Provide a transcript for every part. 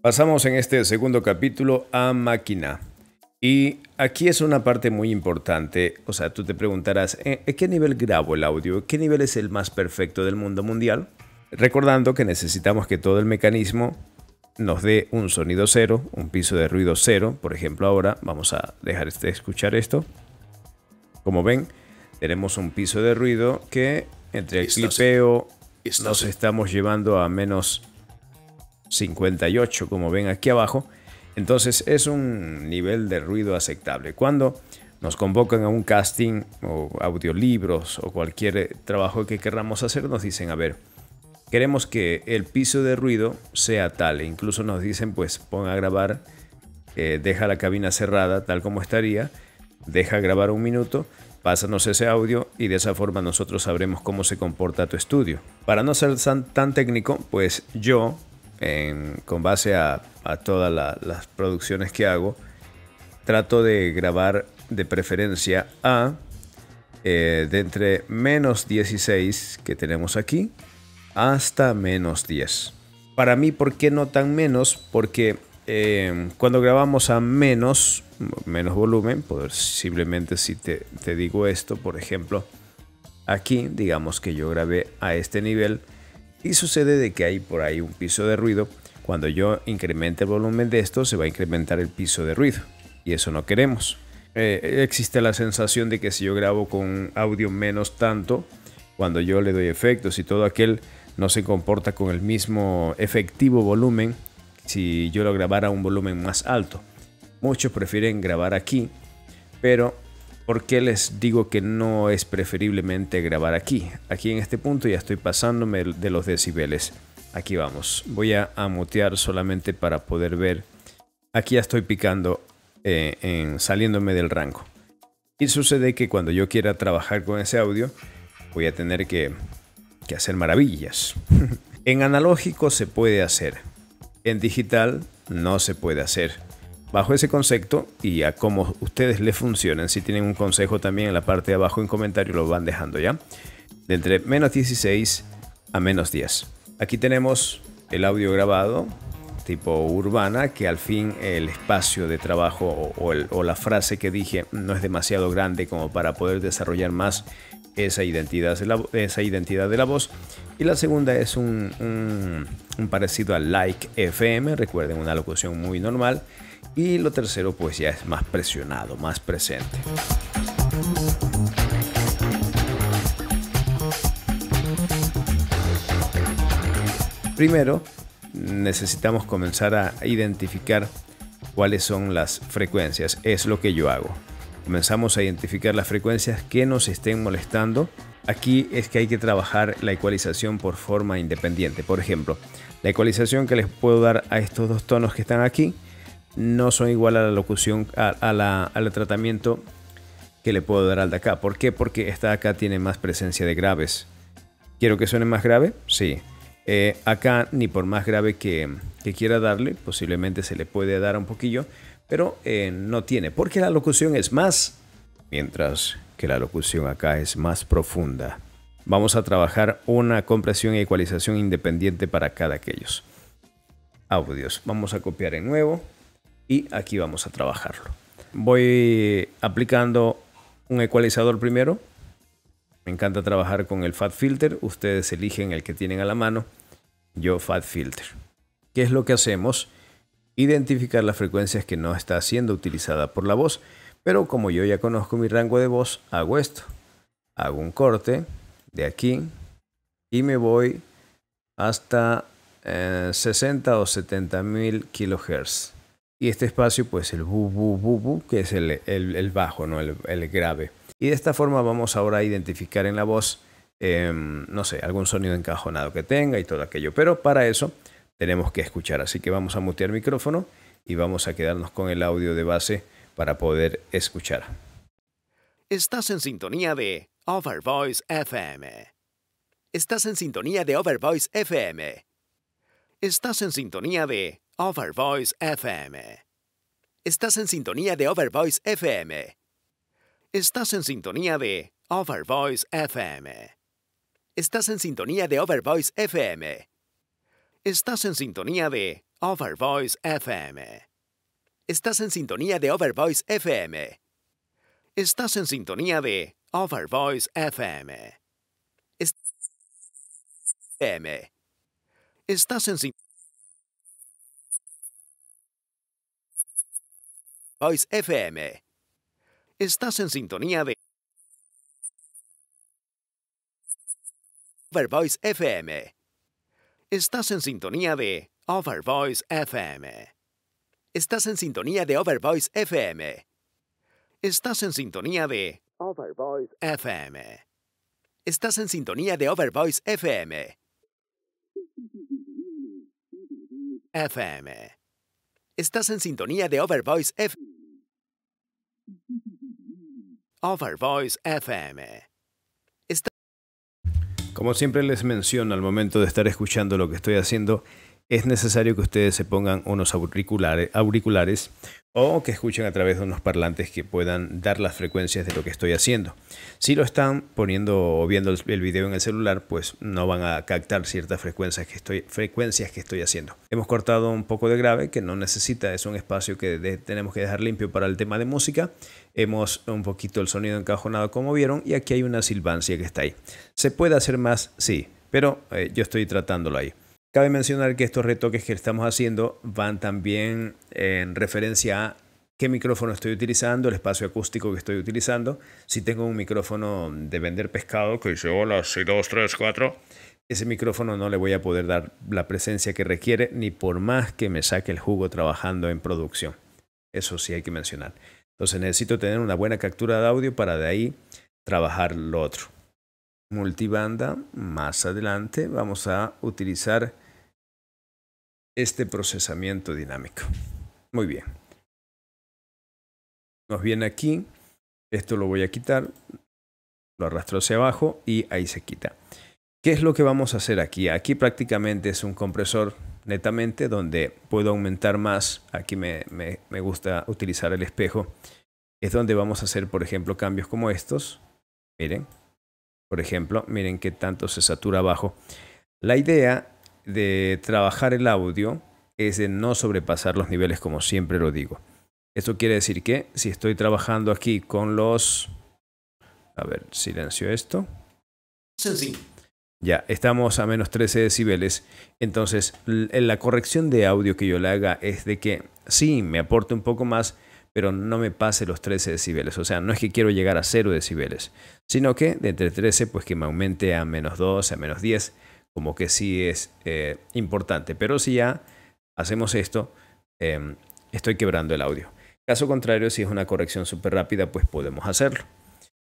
Pasamos en este segundo capítulo a máquina. Y aquí es una parte muy importante. O sea, tú te preguntarás, eh, ¿a qué nivel grabo el audio? ¿Qué nivel es el más perfecto del mundo mundial? Recordando que necesitamos que todo el mecanismo nos dé un sonido cero, un piso de ruido cero. Por ejemplo, ahora vamos a dejar de este, escuchar esto. Como ven, tenemos un piso de ruido que entre el clipeo nos estamos llevando a menos 58, como ven aquí abajo. Entonces es un nivel de ruido aceptable. Cuando nos convocan a un casting o audiolibros o cualquier eh, trabajo que querramos hacer, nos dicen, a ver, queremos que el piso de ruido sea tal. E incluso nos dicen, pues pon a grabar, eh, deja la cabina cerrada tal como estaría, deja grabar un minuto, pásanos ese audio y de esa forma nosotros sabremos cómo se comporta tu estudio. Para no ser tan técnico, pues yo con base a, todas las producciones que hago, trato de grabar de preferencia a eh, de entre menos 16 que tenemos aquí hasta menos 10. Para mí, ¿por qué no tan menos? Porque eh, cuando grabamos a menos, menos volumen, pues simplemente si te digo esto, por ejemplo, aquí digamos que yo grabé a este nivel y sucede de que hay por ahí un piso de ruido. Cuando yo incremente el volumen de esto, se va a incrementar el piso de ruido. Y eso no queremos. Eh, existe la sensación de que si yo grabo con audio menos tanto, cuando yo le doy efectos y todo aquel no se comporta con el mismo efectivo volumen, si yo lo grabara a un volumen más alto. Muchos prefieren grabar aquí, pero ¿Por qué les digo que no es preferiblemente grabar aquí? Aquí en este punto ya estoy pasándome de los decibeles. Aquí vamos. Voy a, mutear solamente para poder ver. Aquí ya estoy picando eh, en, saliéndome del rango. Y sucede que cuando yo quiera trabajar con ese audio, voy a tener que hacer maravillas. en analógico se puede hacer. En digital no se puede hacer bajo ese concepto y a cómo ustedes le funcionan. Si tienen un consejo también en la parte de abajo en comentario, lo van dejando ya. De entre menos 16 a menos 10. Aquí tenemos el audio grabado tipo urbana que al fin el espacio de trabajo o, la frase que dije no es demasiado grande como para poder desarrollar más esa identidad, esa identidad de la voz. Y la segunda es un, un parecido al like FM, recuerden una locución muy normal y lo tercero, pues ya es más presionado, más presente. Primero, necesitamos comenzar a identificar cuáles son las frecuencias. Es lo que yo hago. Comenzamos a identificar las frecuencias que nos estén molestando. Aquí es que hay que trabajar la ecualización por forma independiente. Por ejemplo, la ecualización que les puedo dar a estos dos tonos que están aquí no son igual a la locución, a, la, al tratamiento que le puedo dar al de acá. ¿Por qué? Porque esta acá tiene más presencia de graves. ¿Quiero que suene más grave? Sí. Eh, acá, ni por más grave que, quiera darle, posiblemente se le puede dar un poquillo, pero eh, no tiene, porque la locución es más, mientras que la locución acá es más profunda. Vamos a trabajar una compresión y e ecualización independiente para cada aquellos. Audios. Vamos a copiar en nuevo y aquí vamos a trabajarlo. Voy aplicando un ecualizador primero. Me encanta trabajar con el Fat Filter. Ustedes eligen el que tienen a la mano. Yo Fat Filter. ¿Qué es lo que hacemos? Identificar las frecuencias que no está siendo utilizada por la voz. Pero como yo ya conozco mi rango de voz, hago esto. Hago un corte de aquí y me voy hasta 60 eh, o 70 mil kilohertz y este espacio pues el bu bu bu bu que es el, bajo, ¿no? El, grave. Y de esta forma vamos ahora a identificar en la voz, em, no sé, algún sonido encajonado que tenga y todo aquello. Pero para eso tenemos que escuchar, así que vamos a mutear micrófono y vamos a quedarnos con el audio de base para poder escuchar. Estás en sintonía de Overvoice FM. Estás en sintonía de Overvoice FM Estás en sintonía de Overvoice FM. Estás en sintonía de Overvoice FM. Estás en sintonía de Overvoice FM. Estás en sintonía de Overvoice FM. Estás en sintonía de Overvoice FM. Estás en sintonía de Overvoice FM. Estás en sintonía de Overvoice FM. Est FM. Estás en Voice FM. Estás en sintonía de Overvoice FM. Estás en sintonía de Overvoice FM. Estás en sintonía de Overvoice FM. Estás en sintonía de Overvoice FM. Estás en sintonía de Overvoice FM. FM. Estás en sintonía de Overvoice FM. Overvoice FM. Como siempre les menciono al momento de estar escuchando lo que estoy haciendo, es necesario que ustedes se pongan unos auriculares, o que escuchen a través de unos parlantes que puedan dar las frecuencias de lo que estoy haciendo. Si lo están poniendo o viendo el video en el celular, pues no van a captar ciertas frecuencias que estoy, frecuencias que estoy haciendo. Hemos cortado un poco de grave que no necesita, es un espacio que tenemos que dejar limpio para el tema de música. Hemos un poquito el sonido encajonado como vieron y aquí hay una silbancia que está ahí. ¿Se puede hacer más? Sí, pero eh, yo estoy tratándolo ahí. Cabe mencionar que estos retoques que estamos haciendo van también en referencia a qué micrófono estoy utilizando, el espacio acústico que estoy utilizando. Si tengo un micrófono de vender pescado que dice hola, 6, 2, 3, 4, ese micrófono no le voy a poder dar la presencia que requiere ni por más que me saque el jugo trabajando en producción. Eso sí hay que mencionar. Entonces necesito tener una buena captura de audio para de ahí trabajar lo otro. Multibanda, más adelante vamos a utilizar este procesamiento dinámico. Muy bien. Nos viene aquí, esto lo voy a quitar, lo arrastro hacia abajo y ahí se quita. ¿Qué es lo que vamos a hacer aquí? Aquí prácticamente es un compresor netamente donde puedo aumentar más. Aquí me, gusta utilizar el espejo. Es donde vamos a hacer, por ejemplo, cambios como estos. Miren, por ejemplo, miren qué tanto se satura abajo. La idea de trabajar el audio es de no sobrepasar los niveles como siempre lo digo. Esto quiere decir que si estoy trabajando aquí con los... A ver, silencio esto. Ya, estamos a menos 13 decibeles. Entonces, la corrección de audio que yo le haga es de que sí, me aporte un poco más, pero no me pase los 13 decibeles. O sea, no es que quiero llegar a 0 decibeles, sino que de entre 13, pues que me aumente a menos 12, a menos 10 como que sí es eh, importante. Pero si ya hacemos esto, em, estoy quebrando el audio. Caso contrario, si es una corrección súper rápida, pues podemos hacerlo.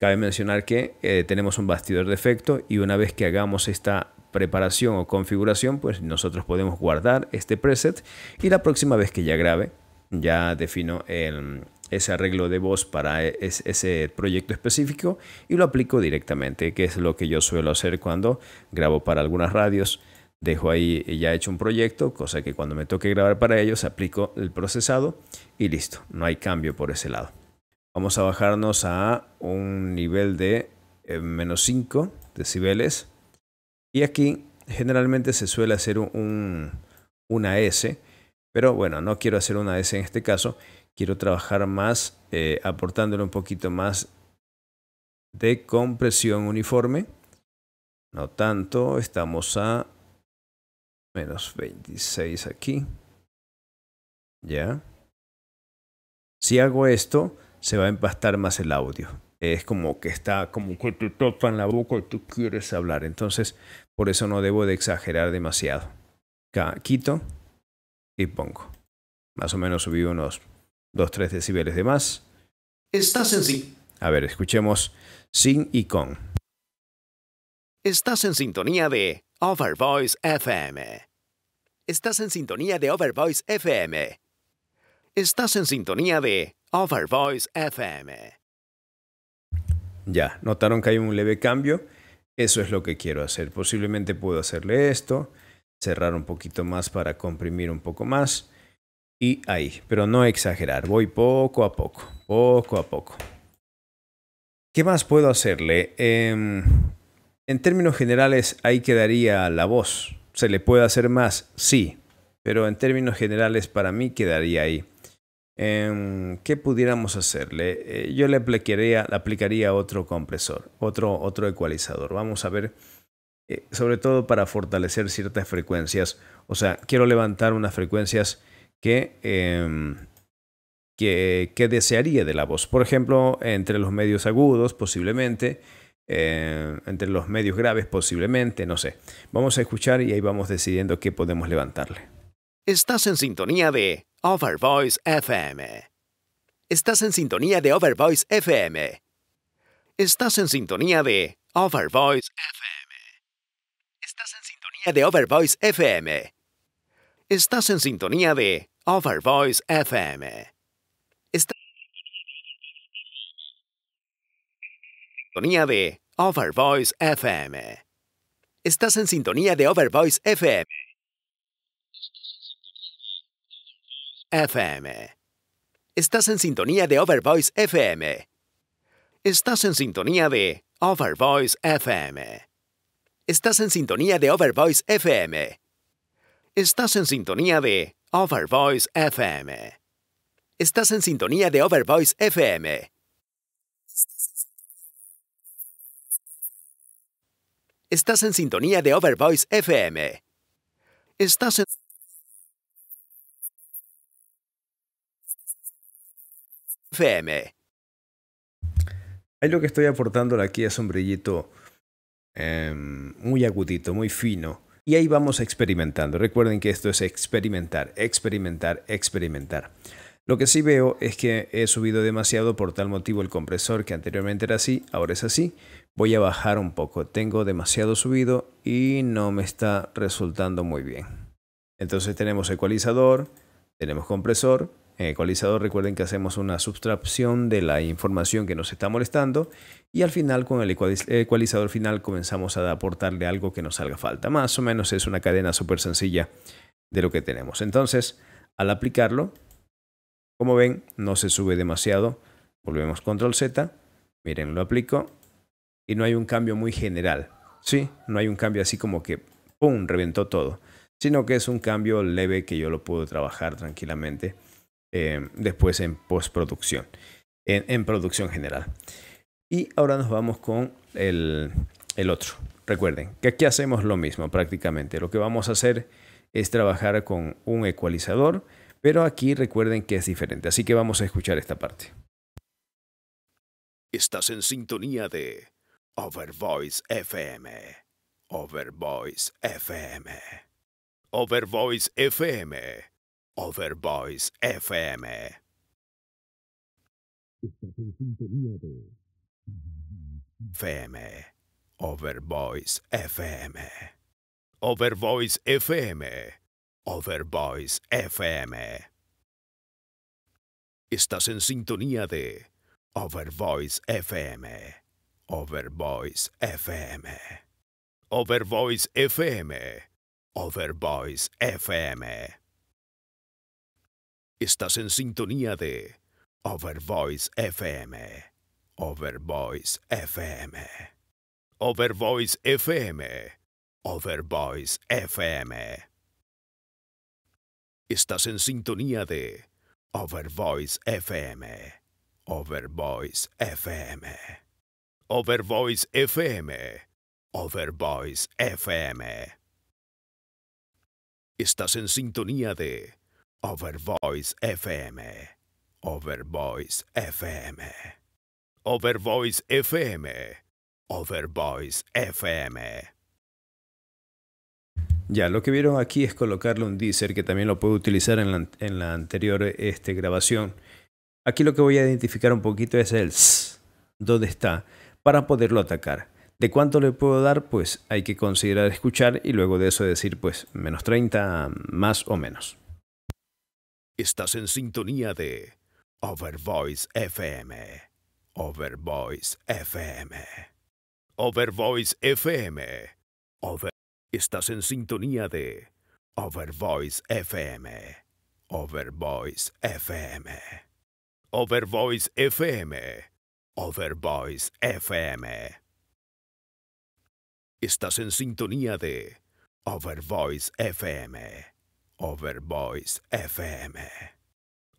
Cabe mencionar que eh, tenemos un bastidor de efecto y una vez que hagamos esta preparación o configuración, pues nosotros podemos guardar este preset y la próxima vez que ya grabe, ya defino el, ese arreglo de voz para e, ese proyecto específico y lo aplico directamente, que es lo que yo suelo hacer cuando grabo para algunas radios. Dejo ahí ya hecho un proyecto, cosa que cuando me toque grabar para ellos aplico el procesado y listo, no hay cambio por ese lado. Vamos a bajarnos a un nivel de eh, menos 5 decibeles y aquí generalmente se suele hacer un, una S, pero bueno, no quiero hacer una S en este caso quiero trabajar más eh, aportándole un poquito más de compresión uniforme. No tanto, estamos a menos 26 aquí. ¿Ya? Si hago esto, se va a empastar más el audio. Es como que está como que te topan la boca y tú quieres hablar. Entonces, por eso no debo de exagerar demasiado. quito y pongo. Más o menos subí unos 2-3 decibeles de más. Estás en sí. A ver, escuchemos sin y con. Estás en sintonía de Overvoice FM. Estás en sintonía de Overvoice FM. Estás en sintonía de Overvoice FM. Ya, notaron que hay un leve cambio. Eso es lo que quiero hacer. Posiblemente puedo hacerle esto, cerrar un poquito más para comprimir un poco más y ahí. Pero no exagerar, voy poco a poco, poco a poco. ¿Qué más puedo hacerle? Em, en términos generales, ahí quedaría la voz. ¿Se le puede hacer más? Sí, pero en términos generales para mí quedaría ahí. Em, ¿Qué pudiéramos hacerle? Eh, yo le aplicaría, aplicaría otro compresor, otro, otro ecualizador. Vamos a ver, eh, sobre todo para fortalecer ciertas frecuencias. O sea, quiero levantar unas frecuencias Em, que, desearía de la voz. Por ejemplo, entre los medios agudos, posiblemente, eh, entre los medios graves, posiblemente, no sé. Vamos a escuchar y ahí vamos decidiendo qué podemos levantarle. Estás en sintonía de Overvoice FM. Estás en sintonía de Overvoice FM. Estás en sintonía de Overvoice FM. Estás en sintonía de Overvoice FM. Estás en sintonía de Voice FM. en sintonía de Over Voice FM. Estás en sintonía de Overvoice FM. FM. Estás en sintonía de Voice FM. Estás en sintonía de Over Voice FM. Estás en sintonía de Voice FM. Estás en sintonía de Overvoice FM. Estás en sintonía de Overvoice FM. Estás en sintonía de Overvoice FM. Estás en... FM. Ahí lo que estoy aportando aquí es un brillito eh, muy agudito, muy fino y ahí vamos experimentando. Recuerden que esto es experimentar, experimentar, experimentar. Lo que sí veo es que he subido demasiado, por tal motivo el compresor que anteriormente era así, ahora es así. Voy a bajar un poco, tengo demasiado subido y no me está resultando muy bien. Entonces tenemos ecualizador, tenemos compresor. En ecualizador recuerden que hacemos una sustracción de la información que nos está molestando y al final con el ecualizador final comenzamos a aportarle algo que nos salga falta. Más o menos es una cadena súper sencilla de lo que tenemos. Entonces, al aplicarlo, como ven, no se sube demasiado. Volvemos control Z, miren, lo aplico y no hay un cambio muy general. Sí, no hay un cambio así como que ¡pum! reventó todo, sino que es un cambio leve que yo lo puedo trabajar tranquilamente eh, después en postproducción, en producción general. Y ahora nos vamos con el, el otro. Recuerden que aquí hacemos lo mismo prácticamente. Lo que vamos a hacer es trabajar con un ecualizador, pero aquí recuerden que es diferente. Así que vamos a escuchar esta parte. Estás en sintonía de Overvoice FM. Overvoice FM. Overvoice FM. Overvoice FM. Estás en sintonía de FM. Overvoice FM. Overvoice FM. Overvoice FM. Estás en sintonía de Overvoice FM. Overvoice FM. Overvoice FM. Overvoice FM. Estás en sintonía de Overvoice FM. Overvoice FM. Overvoice FM. Overvoice FM. Estás en sintonía de Overvoice FM. Overvoice FM. Overvoice FM. Overvoice FM. Estás en sintonía de Overvoice FM. Overvoice FM. Overvoice FM. Overvoice FM. Ya, lo que vieron aquí es colocarle un deezer que también lo puedo utilizar en la, en la anterior este, grabación. Aquí lo que voy a identificar un poquito es el s, dónde está, para poderlo atacar. ¿De cuánto le puedo dar? Pues hay que considerar escuchar y luego de eso decir pues menos 30, más o menos. Estás en sintonía de Overvoice FM. Overvoice FM. Overvoice FM. Over... Estás en sintonía de Overvoice FM. Overvoice FM. Overvoice FM. Overvoice FM. Estás en sintonía de Overvoice FM. Overvoice FM.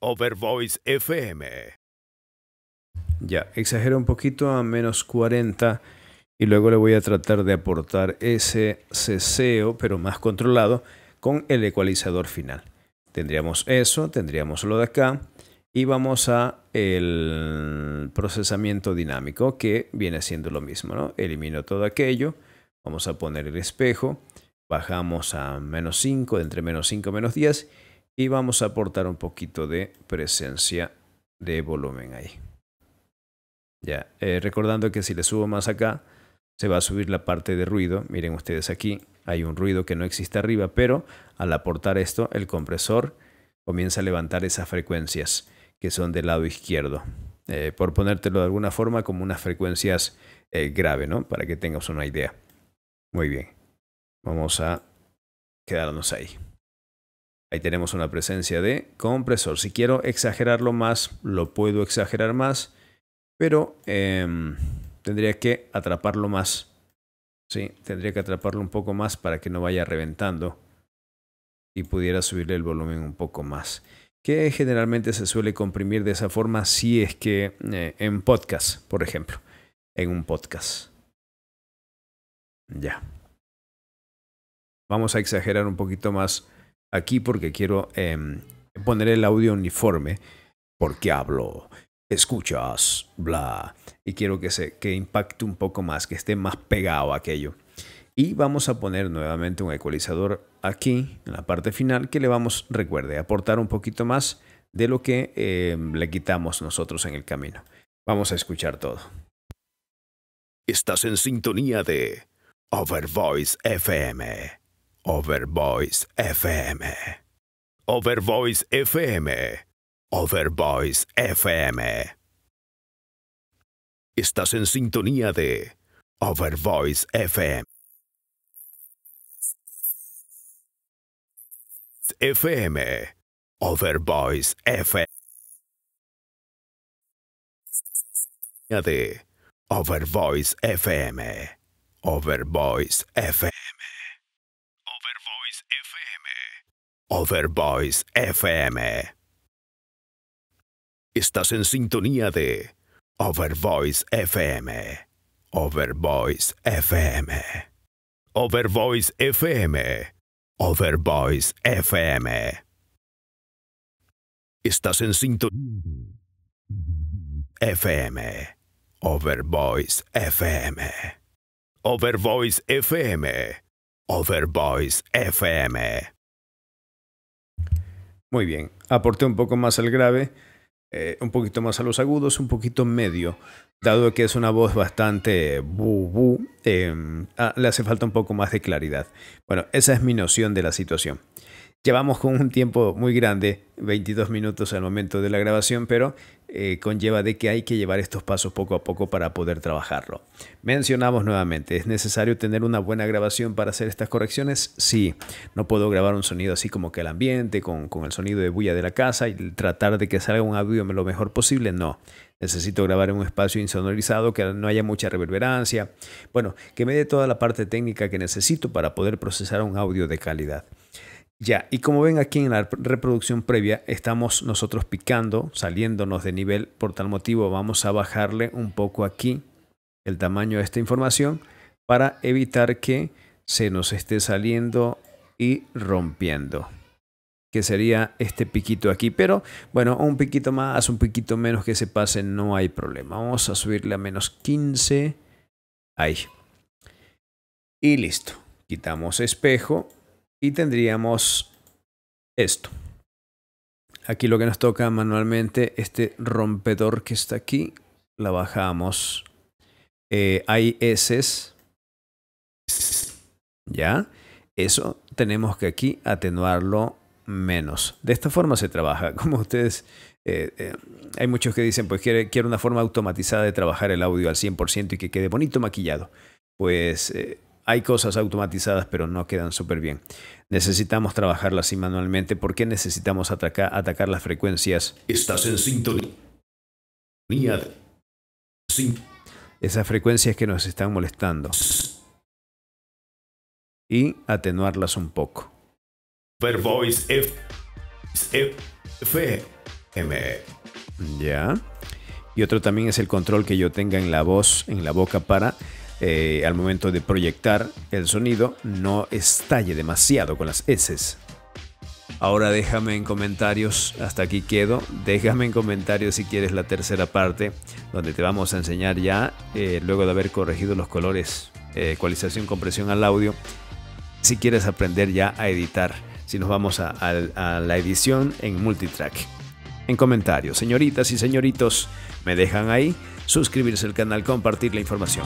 Overvoice FM. Ya, exagero un poquito a menos 40 y luego le voy a tratar de aportar ese ceseo, pero más controlado, con el ecualizador final. Tendríamos eso, tendríamos lo de acá y vamos a el procesamiento dinámico que viene siendo lo mismo, ¿no? Elimino todo aquello, vamos a poner el espejo, bajamos a menos 5, entre menos 5 menos 10 y vamos a aportar un poquito de presencia de volumen ahí. Ya, eh, recordando que si le subo más acá, se va a subir la parte de ruido. Miren ustedes aquí, hay un ruido que no existe arriba, pero al aportar esto, el compresor comienza a levantar esas frecuencias que son del lado izquierdo. Eh, por ponértelo de alguna forma como unas frecuencias eh, graves, ¿no? Para que tengas una idea. Muy bien. Vamos a quedarnos ahí. Ahí tenemos una presencia de compresor. Si quiero exagerarlo más, lo puedo exagerar más. Pero em, tendría que atraparlo más. Sí, tendría que atraparlo un poco más para que no vaya reventando y pudiera subirle el volumen un poco más. Que generalmente se suele comprimir de esa forma si es que eh, en podcast, por ejemplo. En un podcast. Ya. Vamos a exagerar un poquito más aquí porque quiero em, poner el audio uniforme porque hablo escuchas, bla. Y quiero que, se, que impacte un poco más, que esté más pegado aquello. Y vamos a poner nuevamente un ecualizador aquí, en la parte final, que le vamos, recuerde, aportar un poquito más de lo que em, le quitamos nosotros en el camino. Vamos a escuchar todo. Estás en sintonía de Overvoice FM. Overvoice FM. Overvoice FM. Overboys FM. Estás en sintonía de Overboys FM. FM. Overboys FM. de Overvoice FM. Overboys FM. Overvoice FM. Overboys FM. Estás en sintonía de Overvoice FM. Overvoice FM. Overvoice FM. Overvoice FM. Estás en sintonía FM. Overvoice FM. Overvoice FM. Overvoice FM. Muy bien, aporté un poco más el grave eh, un poquito más a los agudos, un poquito medio, dado que es una voz bastante bu bu, em, ah, le hace falta un poco más de claridad. Bueno, esa es mi noción de la situación. Llevamos con un tiempo muy grande, 22 minutos al momento de la grabación, pero eh, conlleva de que hay que llevar estos pasos poco a poco para poder trabajarlo. Mencionamos nuevamente, ¿es necesario tener una buena grabación para hacer estas correcciones? Sí, no puedo grabar un sonido así como que el ambiente, con, con el sonido de bulla de la casa y tratar de que salga un audio lo mejor posible, no. Necesito grabar en un espacio insonorizado, que no haya mucha reverberancia. Bueno, que me dé toda la parte técnica que necesito para poder procesar un audio de calidad. Ya, y como ven aquí en la reproducción previa, estamos nosotros picando, saliéndonos de nivel. Por tal motivo vamos a bajarle un poco aquí el tamaño de esta información para evitar que se nos esté saliendo y rompiendo que sería este piquito aquí pero bueno un piquito más un piquito menos que se pase no hay problema vamos a subirle a menos 15 ahí y listo quitamos espejo y tendríamos esto. Aquí lo que nos toca manualmente, este rompedor que está aquí, la bajamos. Eh, hay S. ¿Ya? Eso tenemos que aquí atenuarlo menos. De esta forma se trabaja. Como ustedes, eh, eh, hay muchos que dicen, pues quiere quiero, una forma automatizada de trabajar el audio al 100% y que quede bonito maquillado. Pues hay cosas automatizadas, pero no quedan súper bien. Necesitamos trabajarlas así manualmente porque necesitamos atacar las frecuencias. Estás en sintonía. Sin esas frecuencias que nos están molestando. Y atenuarlas un poco. F. F. M. Ya. Y otro también es el control que yo tenga en la voz, en la boca para eh, al momento de proyectar el sonido no estalle demasiado con las S. Ahora déjame en comentarios, hasta aquí quedo, déjame en comentarios si quieres la tercera parte donde te vamos a enseñar ya, eh, luego de haber corregido los colores, eh, ecualización, compresión al audio, si quieres aprender ya a editar, si nos vamos a la edición en multitrack. En comentarios, señoritas y señoritos, me dejan ahí suscribirse al canal, compartir la información.